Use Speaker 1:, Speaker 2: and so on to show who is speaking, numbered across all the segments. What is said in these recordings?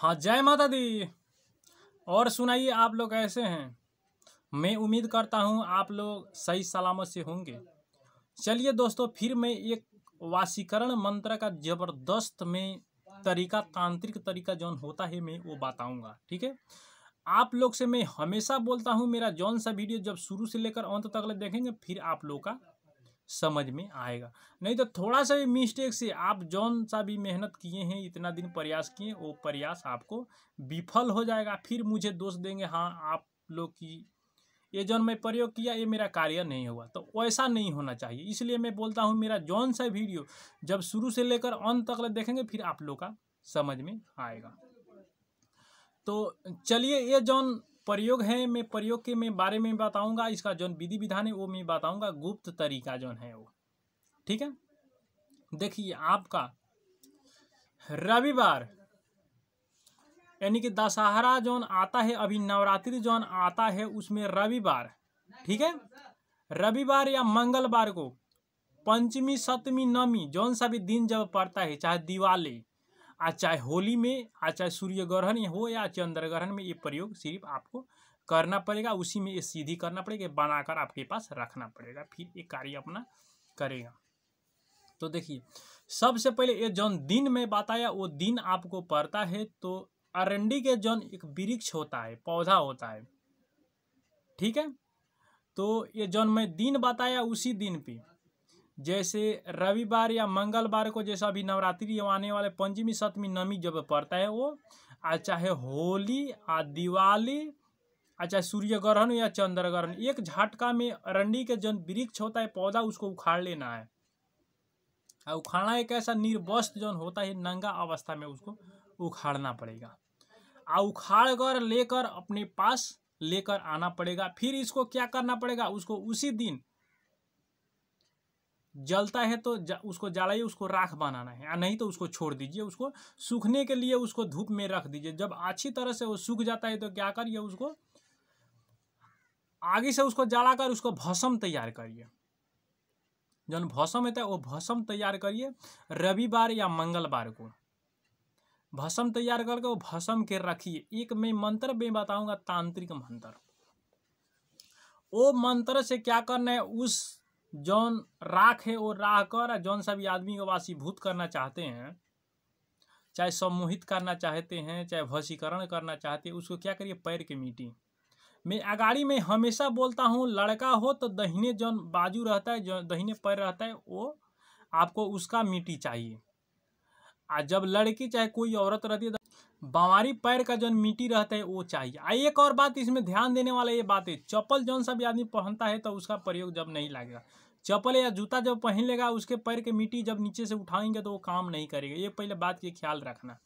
Speaker 1: हाँ जय माता दी और सुनाइए आप लोग ऐसे हैं मैं उम्मीद करता हूँ आप लोग सही सलामत से होंगे चलिए दोस्तों फिर मैं एक वासीकरण मंत्र का जबरदस्त में तरीका तांत्रिक तरीका जौन होता है मैं वो बताऊंगा ठीक है आप लोग से मैं हमेशा बोलता हूँ मेरा जौन सा वीडियो जब शुरू से लेकर अंत तक ले देखेंगे फिर आप लोग का समझ में आएगा नहीं तो थोड़ा सा भी मिस्टेक से आप जौन सा भी मेहनत किए हैं इतना दिन प्रयास किए वो प्रयास आपको विफल हो जाएगा फिर मुझे दोष देंगे हाँ आप लोग की ये जौन मैं प्रयोग किया ये मेरा कार्य नहीं हुआ तो ऐसा नहीं होना चाहिए इसलिए मैं बोलता हूँ मेरा जौन सा वीडियो जब शुरू से लेकर अंत तक देखेंगे फिर आप लोग का समझ में आएगा तो चलिए ये जौन प्रयोग है मैं प्रयोग के मैं बारे में बताऊंगा इसका जो विधि विधान है वो मैं बताऊंगा गुप्त तरीका जो है वो ठीक है देखिए आपका रविवार यानी कि दशहरा जोन आता है अभी नवरात्रि जोन आता है उसमें रविवार ठीक है रविवार या मंगलवार को पंचमी सप्तमी नवमी जौन सा भी दिन जब पड़ता है चाहे दिवाली आज चाहे होली में आ चाहे सूर्य ग्रहण हो या चंद्र ग्रहण में ये प्रयोग सिर्फ आपको करना पड़ेगा उसी में ये सीधी करना पड़ेगा बनाकर आपके पास रखना पड़ेगा फिर ये कार्य अपना करेगा तो देखिए सबसे पहले ये जौन दिन में बताया वो दिन आपको पड़ता है तो अरंडी के जौन एक वृक्ष होता है पौधा होता है ठीक है तो ये जौन मैं दिन बताया उसी दिन पे जैसे रविवार या मंगलवार को जैसे अभी नवरात्रि आने वाले पंचमी सप्तमी नवमी जब पड़ता है वो चाहे होली आ दिवाली आ चाहे सूर्य ग्रहण या चंद्र ग्रहण एक झटका में अरंडी के जन वृक्ष होता है पौधा उसको उखाड़ लेना है और उखाड़ना एक ऐसा निर्वस्त जन होता है नंगा अवस्था में उसको उखाड़ना पड़ेगा आ उखाड़ कर लेकर अपने पास लेकर आना पड़ेगा फिर इसको क्या करना पड़ेगा उसको उसी दिन जलता है तो जा, उसको जलाइए उसको राख बनाना है नहीं तो उसको छोड़ दीजिए उसको सूखने के लिए उसको धूप में रख दीजिए जब अच्छी तरह से वो सूख जाता है तो क्या करिए उसको आगे से उसको जलाकर उसको भसम तैयार करिए जो भसम होता है वो भसम तैयार करिए रविवार या मंगलवार को भसम तैयार करके वो भसम के रखिए एक मैं मंत्र में बताऊंगा तांत्रिक मंत्र वो मंत्र से क्या करना है उस जौन राख है वो राह कर जौन सभी आदमी को वासीभूत करना चाहते हैं चाहे सम्मोहित करना चाहते हैं चाहे भसीकरण करना चाहते हैं उसको क्या करिए पैर के मिट्टी मैं अगाड़ी में हमेशा बोलता हूँ लड़का हो तो दहीने जौन बाजू रहता है जो दहीने पैर रहता है वो आपको उसका मिट्टी चाहिए आ जब लड़की चाहे कोई औरत रहती है बवारी पैर का जो मिट्टी रहता है वो चाहिए आई एक और बात इसमें ध्यान देने वाला ये बात है चप्पल जौन सा भी आदमी पहनता है तो उसका प्रयोग जब नहीं लगेगा चप्पल या जूता जब पहन लेगा उसके पैर के मिट्टी जब नीचे से उठाएंगे तो वो काम नहीं करेगा ये पहले बात ये ख्याल रखना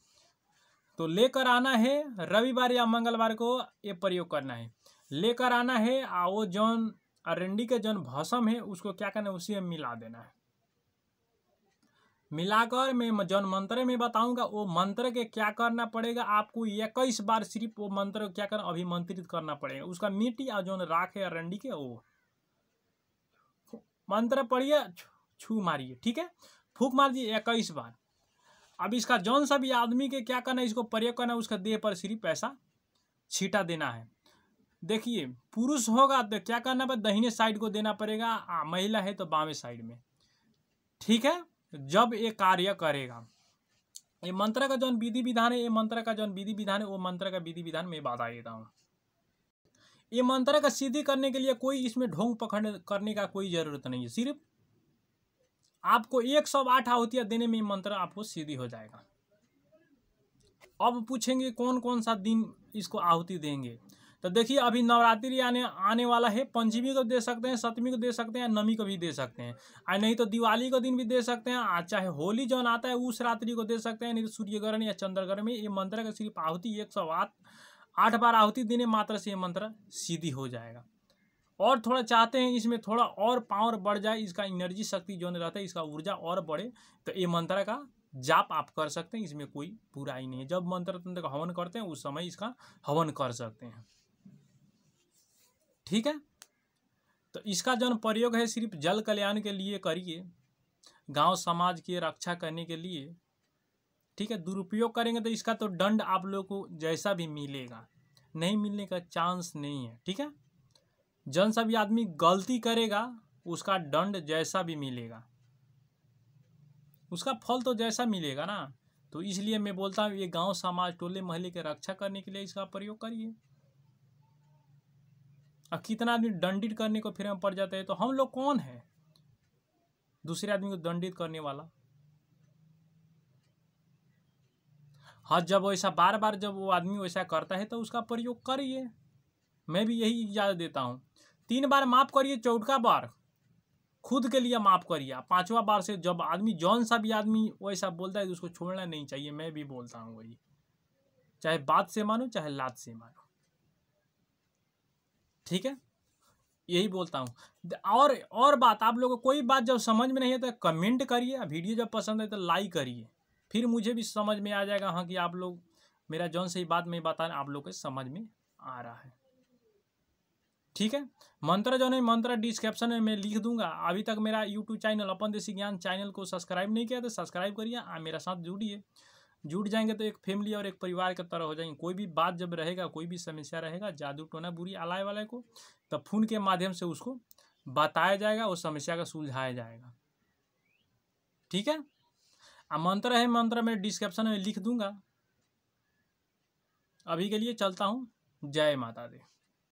Speaker 1: तो लेकर आना है रविवार या मंगलवार को ये प्रयोग करना है लेकर आना है और वो जौन अरंडी के जौन भौसम है उसको क्या करना है उसी में मिला देना है मिलाकर मैं जौन मंत्र में बताऊंगा वो मंत्र के क्या करना पड़ेगा आपको इक्कीस बार सिर्फ वो मंत्र क्या करना अभिमंत्रित करना पड़ेगा उसका मिट्टी और जौन राख है रंडी के वो मंत्र पढ़िए छू मारिए ठीक है फूक मार दिए इक्कीस बार अब इसका जौन सा भी आदमी के क्या करना है इसको प्रयोग करना है उसका देह पर सिर्फ पैसा छीटा देना है देखिए पुरुष होगा तो क्या करना पड़ेगा दहिने साइड को देना पड़ेगा महिला है तो बामे साइड में ठीक है जब ये कार्य करेगा ये मंत्र का जौन विधि विधान है ये मंत्र का जौन विधि विधान है वो मंत्र का विधि विधान मैं बता देता हूँ ये मंत्र का सिद्धि करने के लिए कोई इसमें ढोंग पकड़ करने का कोई जरूरत नहीं है सिर्फ आपको एक सौ आठ आहुतियाँ देने में मंत्र आपको सीधी हो जाएगा अब पूछेंगे कौन कौन सा दिन इसको आहुति देंगे तो देखिए अभी नवरात्रि आने आने वाला है पंचमी को दे सकते हैं सप्तमी को दे सकते हैं नवमी को भी दे सकते हैं आ नहीं तो दिवाली का दिन भी दे सकते हैं आज चाहे होली जौन आता है उस रात्रि को दे सकते हैं नहीं तो सूर्यग्रहण या चंद्रग्रहण में ये मंत्र का सिर्फ आहुति एक सौ आठ आठ बार आहुति देने मात्र से ये मंत्र सीधी हो जाएगा और थोड़ा चाहते हैं इसमें थोड़ा और पावर बढ़ जाए इसका एनर्जी शक्ति जो रहता है इसका ऊर्जा और बढ़े तो ये मंत्र का जाप आप कर सकते हैं इसमें कोई बुराई नहीं है जब मंत्र तंत्र का हवन करते हैं उस समय इसका हवन कर सकते हैं ठीक है तो इसका जन प्रयोग है सिर्फ जल कल्याण के लिए करिए गांव समाज की रक्षा करने के लिए ठीक है दुरुपयोग करेंगे तो इसका तो दंड आप लोग को जैसा भी मिलेगा नहीं मिलने का चांस नहीं है ठीक है जन सभी आदमी गलती करेगा उसका दंड जैसा भी मिलेगा उसका फल तो जैसा मिलेगा ना तो इसलिए मैं बोलता हूँ ये गांव समाज टोले महल्ले के रक्षा करने के लिए इसका प्रयोग करिए और कितना आदमी दंडित करने को फिर हम पड़ जाते हैं तो हम लोग कौन है दूसरे आदमी को दंडित करने वाला हाँ जब वैसा बार बार जब वो आदमी वैसा करता है तो उसका प्रयोग करिए मैं भी यही इजाज़त देता हूँ तीन बार माफ़ करिए चौथा बार खुद के लिए माफ़ करिए पांचवा बार से जब आदमी जौन सा भी आदमी वैसा बोलता है तो उसको छोड़ना नहीं चाहिए मैं भी बोलता हूँ वही चाहे बात से मानो चाहे लात से मानो ठीक है यही बोलता हूँ और और बात आप लोगों को कोई बात जब समझ में नहीं है तो कमेंट करिए वीडियो जब पसंद है तो लाइक करिए फिर मुझे भी समझ में आ जाएगा हाँ कि आप लोग मेरा जौन से ही बात मैं बता आप लोग के समझ में आ रहा है ठीक है मंत्र जो है मंत्र डिस्क्रिप्शन में मैं लिख दूंगा अभी तक मेरा यूट्यूब चैनल अपन देसी ज्ञान चैनल को सब्सक्राइब नहीं किया तो सब्सक्राइब करिए हाँ, मेरा साथ जुड़िए जुट जाएंगे तो एक फैमिली और एक परिवार के तरह हो जाएंगे कोई भी बात जब रहेगा कोई भी समस्या रहेगा जादू टोना बुरी आलाय वाले को तब फोन के माध्यम से उसको बताया जाएगा और समस्या का सुलझाया जाएगा ठीक है मंत्र है मंत्र में डिस्क्रिप्शन में लिख दूंगा अभी के लिए चलता हूँ जय माता दी